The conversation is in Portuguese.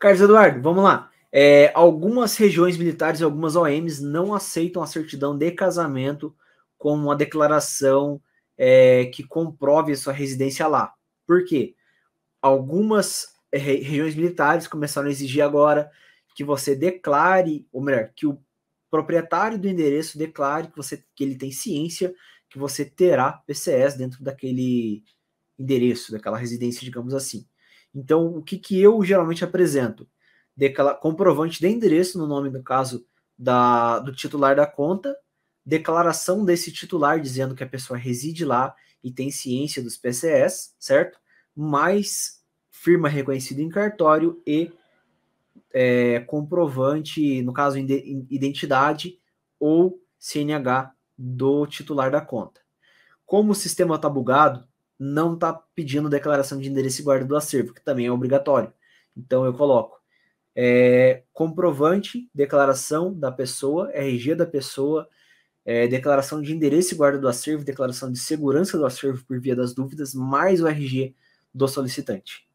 Carlos Eduardo, vamos lá. É, algumas regiões militares e algumas OMs não aceitam a certidão de casamento como uma declaração é, que comprove a sua residência lá. Por quê? Algumas é, re regiões militares começaram a exigir agora que você declare, ou melhor, que o proprietário do endereço declare que, você, que ele tem ciência que você terá PCS dentro daquele endereço, daquela residência, digamos assim. Então, o que, que eu geralmente apresento? Decla comprovante de endereço, no nome, no caso, da, do titular da conta, declaração desse titular dizendo que a pessoa reside lá e tem ciência dos PCS, certo? Mais firma reconhecida em cartório e é, comprovante, no caso, identidade ou CNH do titular da conta. Como o sistema está bugado, não está pedindo declaração de endereço e guarda do acervo, que também é obrigatório. Então eu coloco é, comprovante, declaração da pessoa, RG da pessoa, é, declaração de endereço e guarda do acervo, declaração de segurança do acervo por via das dúvidas, mais o RG do solicitante.